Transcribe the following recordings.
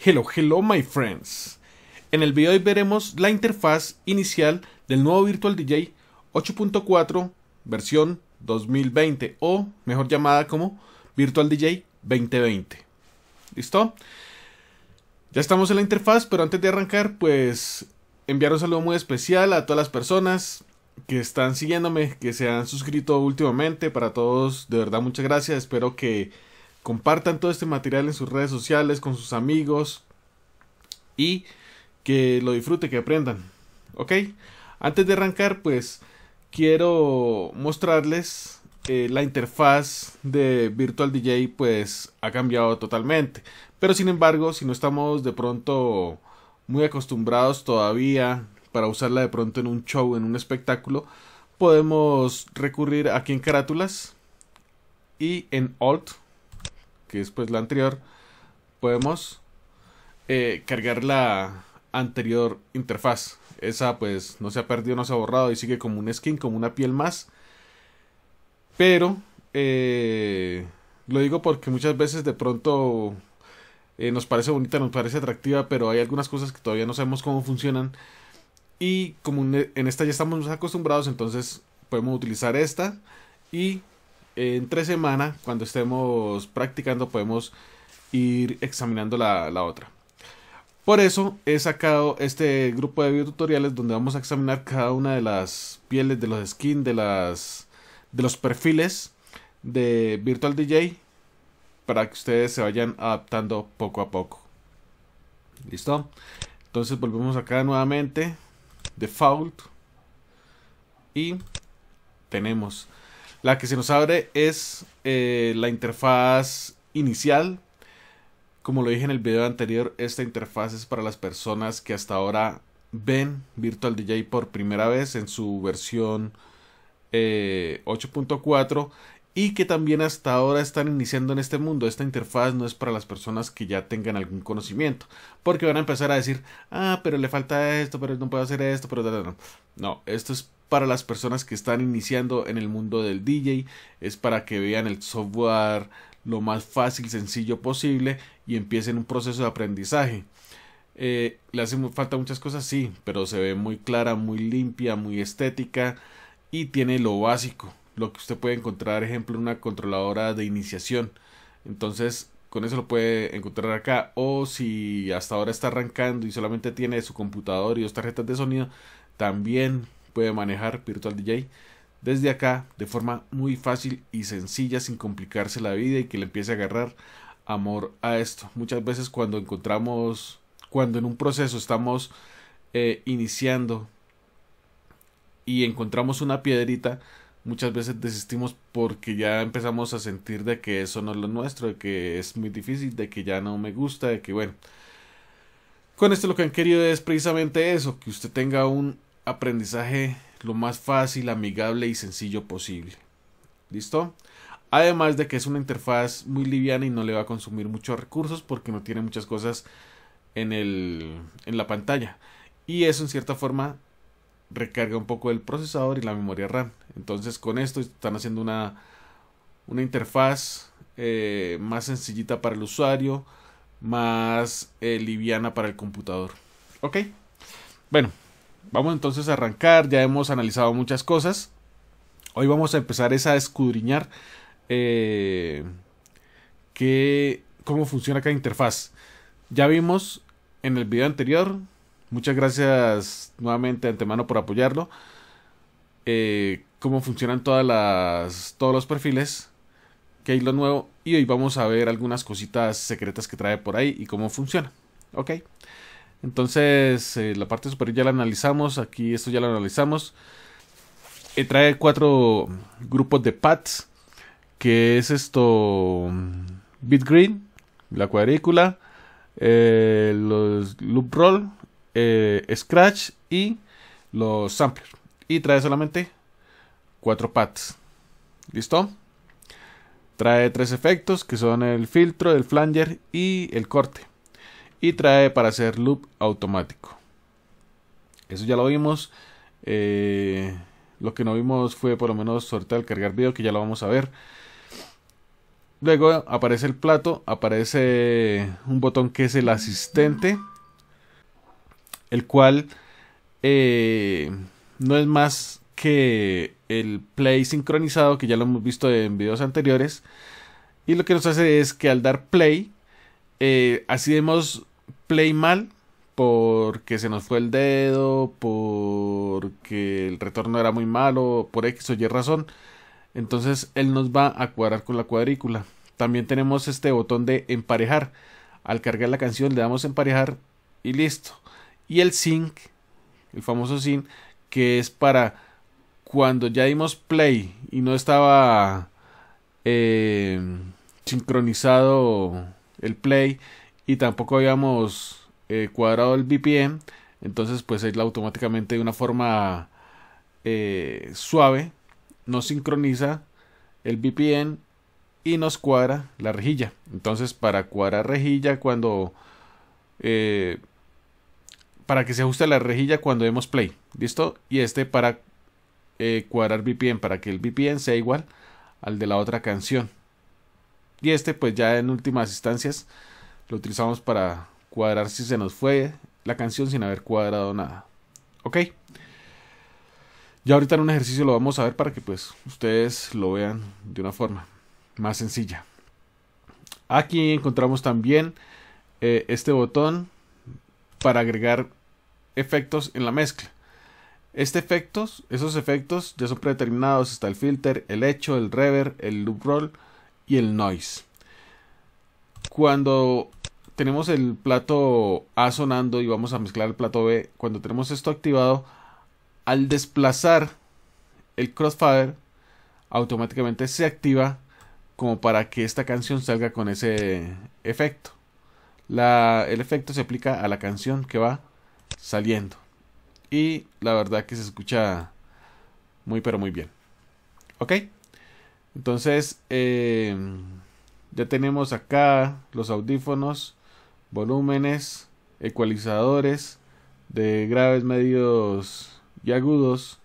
Hello, hello my friends. En el video de hoy veremos la interfaz inicial del nuevo Virtual DJ 8.4 versión 2020 o mejor llamada como Virtual DJ 2020. ¿Listo? Ya estamos en la interfaz, pero antes de arrancar pues enviar un saludo muy especial a todas las personas que están siguiéndome, que se han suscrito últimamente. Para todos, de verdad muchas gracias. Espero que compartan todo este material en sus redes sociales, con sus amigos y que lo disfruten, que aprendan. ¿Ok? Antes de arrancar, pues quiero mostrarles eh, la interfaz de Virtual DJ, pues ha cambiado totalmente. Pero sin embargo, si no estamos de pronto muy acostumbrados todavía para usarla de pronto en un show, en un espectáculo, podemos recurrir aquí en carátulas y en Alt que es pues la anterior, podemos eh, cargar la anterior interfaz. Esa pues no se ha perdido, no se ha borrado y sigue como un skin, como una piel más. Pero eh, lo digo porque muchas veces de pronto eh, nos parece bonita, nos parece atractiva, pero hay algunas cosas que todavía no sabemos cómo funcionan. Y como en esta ya estamos acostumbrados, entonces podemos utilizar esta y en tres semanas, cuando estemos practicando, podemos ir examinando la, otra. Por eso he sacado este grupo de videotutoriales donde vamos a examinar cada una de las pieles, de los skins, de de los perfiles de Virtual DJ para que ustedes se vayan adaptando poco a poco. ¿Listo? Entonces volvemos acá nuevamente. Default. Y tenemos la que se nos abre es eh, la interfaz inicial. Como lo dije en el video anterior, esta interfaz es para las personas que hasta ahora ven Virtual DJ por primera vez en su versión 8.4 eh, y que también hasta ahora están iniciando en este mundo. Esta interfaz no es para las personas que ya tengan algún conocimiento, porque van a empezar a decir, ah, pero le falta esto, pero no puedo hacer esto, pero no, no, esto es para las personas que están iniciando en el mundo del DJ, es para que vean el software lo más fácil, sencillo posible y empiecen un proceso de aprendizaje. Eh, le hacen falta muchas cosas, sí, pero se ve muy clara, muy limpia, muy estética y tiene lo básico lo que usted puede encontrar, ejemplo, una controladora de iniciación. Entonces, con eso lo puede encontrar acá. O si hasta ahora está arrancando y solamente tiene su computador y dos tarjetas de sonido, también puede manejar Virtual DJ desde acá de forma muy fácil y sencilla, sin complicarse la vida y que le empiece a agarrar amor a esto. Muchas veces cuando encontramos, cuando en un proceso estamos eh, iniciando y encontramos una piedrita, muchas veces desistimos porque ya empezamos a sentir de que eso no es lo nuestro, de que es muy difícil, de que ya no me gusta, de que bueno. Con esto lo que han querido es precisamente eso, que usted tenga un aprendizaje lo más fácil, amigable y sencillo posible. ¿Listo? Además de que es una interfaz muy liviana y no le va a consumir muchos recursos porque no tiene muchas cosas en, el, en la pantalla. Y eso en cierta forma recarga un poco el procesador y la memoria RAM. Entonces con esto están haciendo una, una interfaz eh, más sencillita para el usuario, más eh, liviana para el computador. Ok, bueno, vamos entonces a arrancar, ya hemos analizado muchas cosas. Hoy vamos a empezar es a escudriñar eh, que, cómo funciona cada interfaz. Ya vimos en el video anterior Muchas gracias nuevamente antemano por apoyarlo. Eh, cómo funcionan todas las, todos los perfiles, que hay lo nuevo. Y hoy vamos a ver algunas cositas secretas que trae por ahí y cómo funciona. Ok. Entonces, eh, la parte superior ya la analizamos. Aquí esto ya lo analizamos. Eh, trae cuatro grupos de pads. Que es esto. Mm, BitGreen, la cuadrícula, los loop roll eh, Scratch y los samplers. Y trae solamente cuatro pads. ¿Listo? Trae tres efectos que son el filtro, el flanger y el corte. Y trae para hacer loop automático. Eso ya lo vimos. Eh, lo que no vimos fue por lo menos ahorita al cargar vídeo que ya lo vamos a ver. Luego aparece el plato, aparece un botón que es el asistente el cual eh, no es más que el play sincronizado que ya lo hemos visto en videos anteriores y lo que nos hace es que al dar play eh, así vemos play mal porque se nos fue el dedo porque el retorno era muy malo por X o Y razón entonces él nos va a cuadrar con la cuadrícula también tenemos este botón de emparejar al cargar la canción le damos emparejar y listo y el sync, el famoso sync, que es para cuando ya dimos play y no estaba eh, sincronizado el play y tampoco habíamos eh, cuadrado el VPN, entonces pues él automáticamente de una forma eh, suave nos sincroniza el VPN y nos cuadra la rejilla. Entonces, para cuadrar rejilla, cuando para que se ajuste la rejilla cuando demos play. ¿Listo? Y este para eh, cuadrar VPN, para que el VPN sea igual al de la otra canción. Y este pues ya en últimas instancias lo utilizamos para cuadrar si se nos fue la canción sin haber cuadrado nada. ¿Ok? Ya ahorita en un ejercicio lo vamos a ver para que pues ustedes lo vean de una forma más sencilla. Aquí encontramos también eh, este botón para agregar efectos en la mezcla. Este efectos, esos efectos ya son predeterminados, está el filter, el hecho, el rever, el loop roll y el noise. Cuando tenemos el plato A sonando y vamos a mezclar el plato B, cuando tenemos esto activado, al desplazar el crossfire automáticamente se activa como para que esta canción salga con ese efecto. el efecto se aplica a la canción que va saliendo. Y la verdad que se escucha muy pero muy bien. ¿Ok? Entonces, eh, ya tenemos acá los audífonos, volúmenes, ecualizadores de graves, medios y agudos.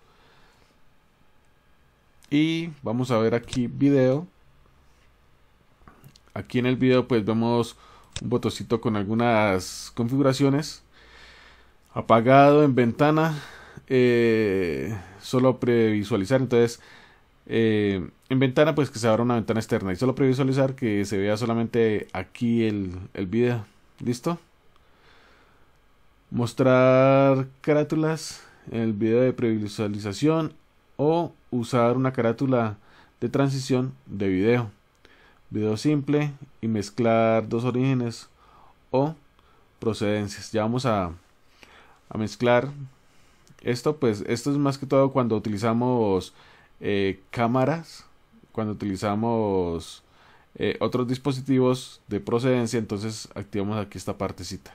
Y vamos a ver aquí video. Aquí en el video pues vemos un botoncito con algunas configuraciones apagado en ventana eh, solo previsualizar entonces eh, en ventana pues que se abra una ventana externa y solo previsualizar que se vea solamente aquí el, el video listo mostrar carátulas en el video de previsualización o usar una carátula de transición de video video simple y mezclar dos orígenes o procedencias ya vamos a a mezclar. Esto pues, esto es más que todo cuando utilizamos eh, cámaras, cuando utilizamos eh, otros dispositivos de procedencia, entonces activamos aquí esta partecita.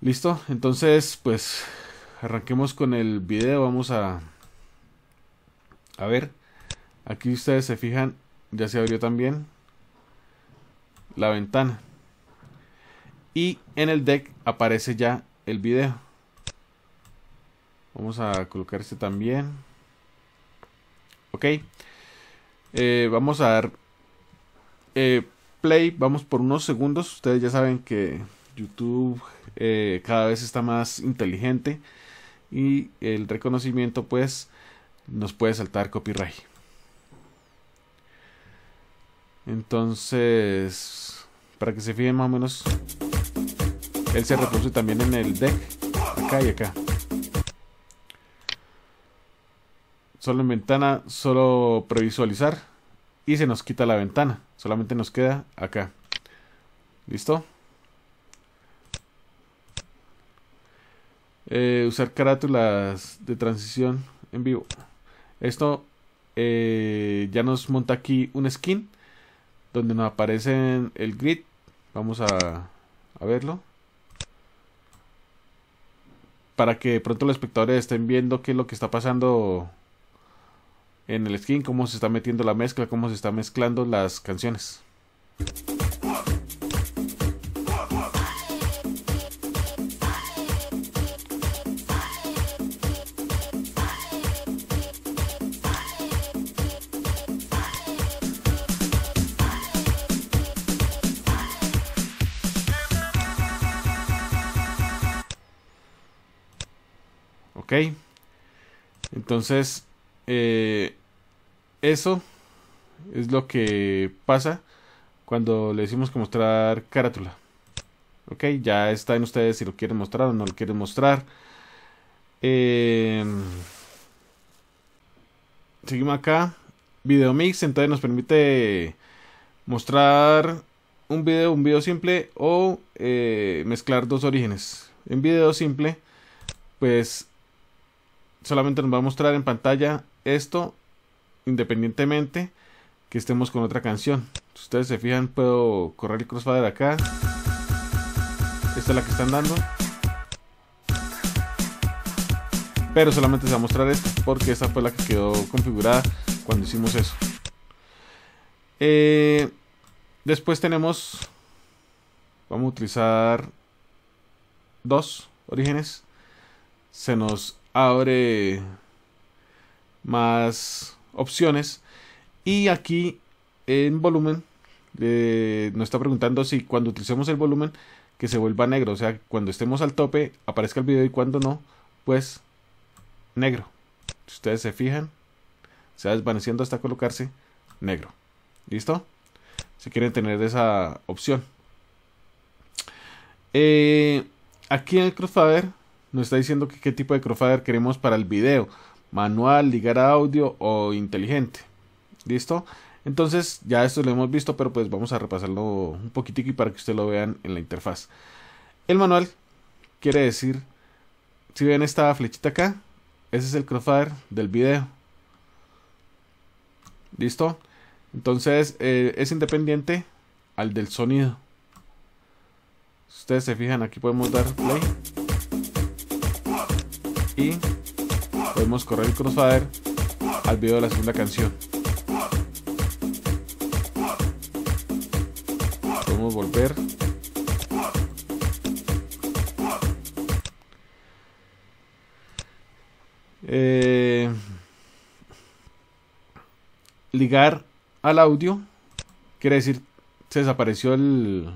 Listo, entonces pues arranquemos con el video, vamos a, a ver, aquí ustedes se fijan, ya se abrió también la ventana. Y en el deck aparece ya el video. Vamos a colocar este también. Ok. Eh, vamos a dar eh, play. Vamos por unos segundos. Ustedes ya saben que YouTube eh, cada vez está más inteligente. Y el reconocimiento pues nos puede saltar copyright. Entonces, para que se fijen más o menos él se reproduce también en el deck. Acá y acá. Solo en ventana, solo previsualizar. Y se nos quita la ventana. Solamente nos queda acá. ¿Listo? Eh, usar carátulas de transición en vivo. Esto eh, ya nos monta aquí un skin donde nos aparece el grid. Vamos a verlo para que pronto los espectadores estén viendo qué es lo que está pasando en el skin, cómo se está metiendo la mezcla, cómo se está mezclando las canciones. ¿Ok? Entonces, eh, eso es lo que pasa cuando le decimos que mostrar carátula. ¿Ok? Ya está en ustedes si lo quieren mostrar o no lo quieren mostrar. Em, seguimos acá. Video mix, entonces nos permite mostrar un video, un video simple o eh, mezclar dos orígenes. En video simple, pues solamente nos va a mostrar en pantalla esto independientemente que estemos con otra canción. ustedes se fijan, puedo correr el crossfader acá. Esta es la que están dando. Pero solamente se va a mostrar esto porque esta fue la que quedó configurada cuando hicimos eso. Eh, después tenemos, vamos a utilizar dos orígenes. Se nos abre más opciones. Y aquí en volumen eh, nos está preguntando si cuando utilicemos el volumen que se vuelva negro. O sea, cuando estemos al tope aparezca el video y cuando no, pues negro. Si ustedes se fijan, se va desvaneciendo hasta colocarse negro. ¿Listo? Si quieren tener esa opción. Eh, aquí en el crossfader nos está diciendo que qué tipo de crossfader queremos para el video. Manual, ligar a audio o inteligente. ¿Listo? Entonces ya esto lo hemos visto, pero pues vamos a repasarlo un poquitico y para que ustedes lo vean en la interfaz. El manual quiere decir, si ven esta flechita acá, ese es el crossfader del video. ¿Listo? Entonces eh, es independiente al del sonido. Si ustedes se fijan, aquí podemos dar play y podemos correr el crossfader al video de la segunda canción. Podemos volver. Eh, ligar al audio quiere decir se desapareció el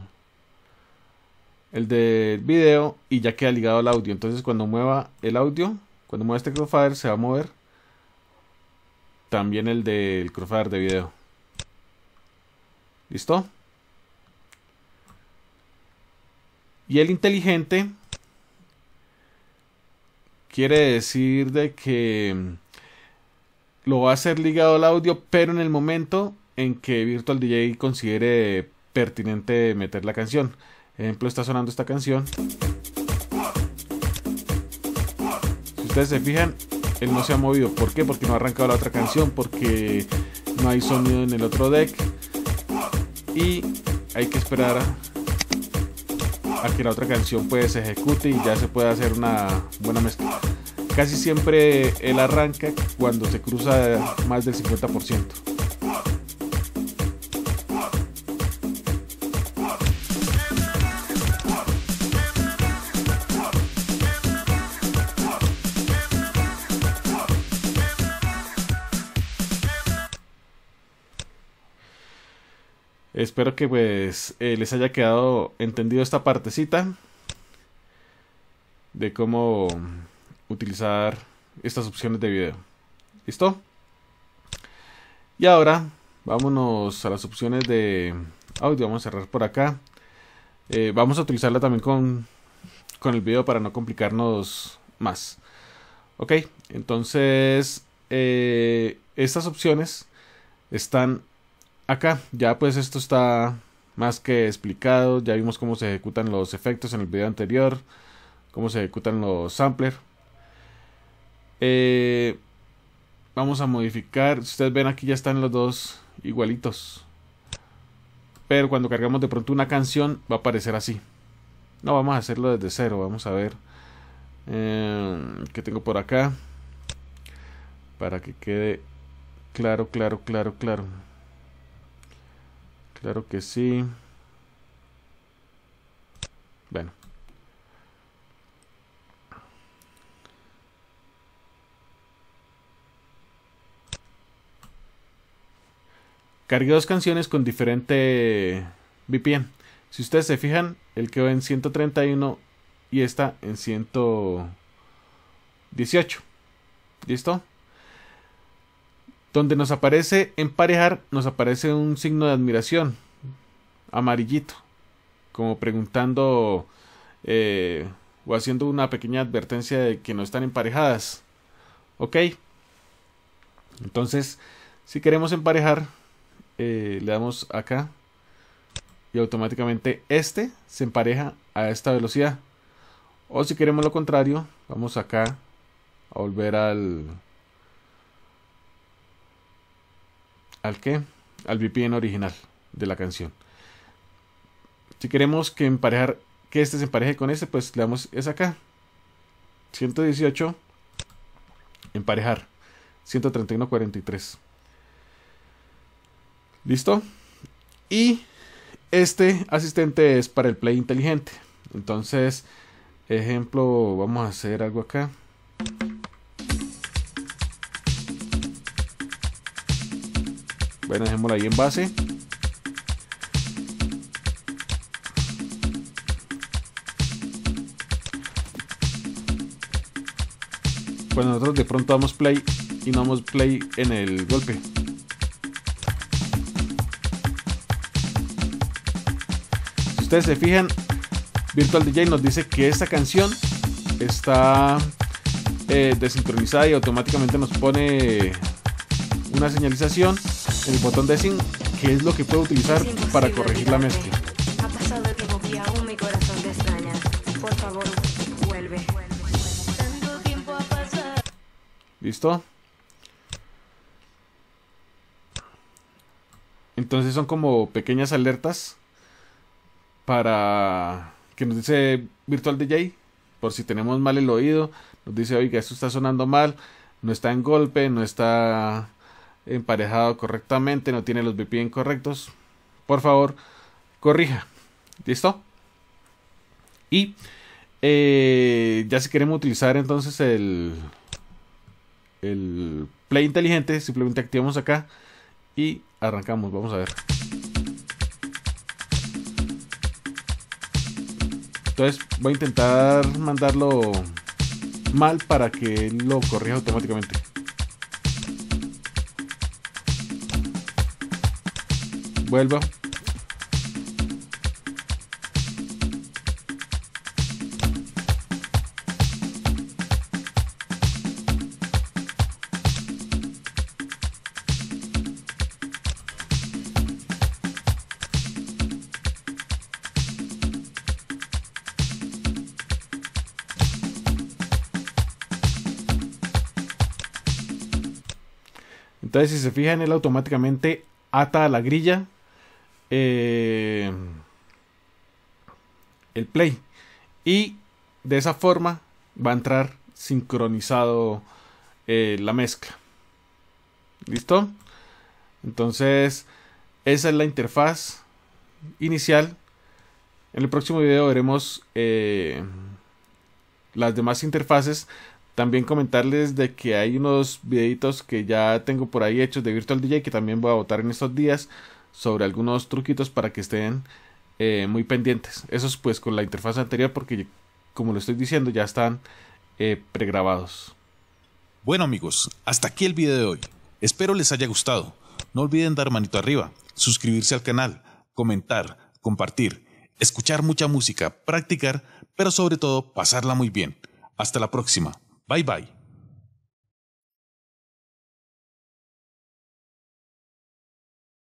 el de video y ya queda ligado al audio. Entonces cuando mueva el audio, cuando mueva este crossfire se va a mover también el del de, de video. ¿Listo? Y el inteligente quiere decir de que lo va a hacer ligado al audio, pero en el momento en que Virtual DJ considere pertinente meter la canción ejemplo, está sonando esta canción. Si ustedes se fijan, él no se ha movido. ¿Por qué? Porque no ha arrancado la otra canción, porque no hay sonido en el otro deck. Y hay que esperar a, que la otra canción pues se ejecute y ya se pueda hacer una buena mezcla. Casi siempre él arranca cuando se cruza más del 50%. Espero que pues eh, les haya quedado entendido esta partecita de cómo utilizar estas opciones de video. ¿Listo? Y ahora vámonos a las opciones de audio. Vamos a cerrar por acá. Eh, vamos a utilizarla también con, el video para no complicarnos más. Ok, entonces eh, estas opciones están acá ya pues esto está más que explicado, ya vimos cómo se ejecutan los efectos en el video anterior, cómo se ejecutan los sampler eh, vamos a modificar, si ustedes ven aquí ya están los dos igualitos. Pero cuando cargamos de pronto una canción va a aparecer así. No, vamos a hacerlo desde cero, vamos a ver que eh, qué tengo por acá. Para que quede claro, claro, claro, claro. Claro que sí. Bueno. Cargué dos canciones con diferente VPN. Si ustedes se fijan, el quedó en 131 y esta en 118. ¿Listo? Donde nos aparece emparejar, nos aparece un signo de admiración, amarillito, como preguntando eh, o haciendo una pequeña advertencia de que no están emparejadas. ¿Ok? Entonces, si queremos emparejar, eh, le damos acá y automáticamente este se empareja a esta velocidad. O si queremos lo contrario, vamos acá a volver al, al que? Al VPN original de la canción. Si queremos que emparejar, que este se empareje con este, pues le damos es acá. 118 emparejar 131.43. ¿Listo? Y este asistente es para el play inteligente. Entonces, ejemplo, vamos a hacer algo acá. Bueno, dejémosla ahí en base. Bueno, pues nosotros de pronto damos play y no damos play en el golpe. Si ustedes se fijan, Virtual DJ nos dice que esta canción está eh, y automáticamente nos pone una señalización el botón de Sync, que es lo que puedo utilizar para corregir la mezcla. Ha ¿Listo? Entonces son como pequeñas alertas para que nos dice Virtual DJ, por si tenemos mal el oído, nos dice, oiga, esto está sonando mal, no está en golpe, no está emparejado correctamente, no tiene los VPN correctos, por favor, corrija. ¿Listo? Y eh, ya si queremos utilizar entonces el, el Play inteligente, simplemente activamos acá y arrancamos. Vamos a ver. Entonces voy a intentar mandarlo mal para que lo corrija automáticamente. Vuelvo. Entonces, si se fijan, él automáticamente ata a la grilla eh, el play. Y de esa forma va a entrar sincronizado eh, la mezcla. ¿Listo? Entonces, esa es la interfaz inicial. En el próximo video veremos eh, las demás interfaces. También comentarles de que hay unos videitos que ya tengo por ahí hechos de Virtual DJ que también voy a votar en estos días sobre algunos truquitos para que estén eh, muy pendientes. es pues con la interfaz anterior porque como lo estoy diciendo ya están eh, pregrabados. Bueno amigos, hasta aquí el video de hoy. Espero les haya gustado. No olviden dar manito arriba, suscribirse al canal, comentar, compartir, escuchar mucha música, practicar, pero sobre todo pasarla muy bien. Hasta la próxima. Bye bye.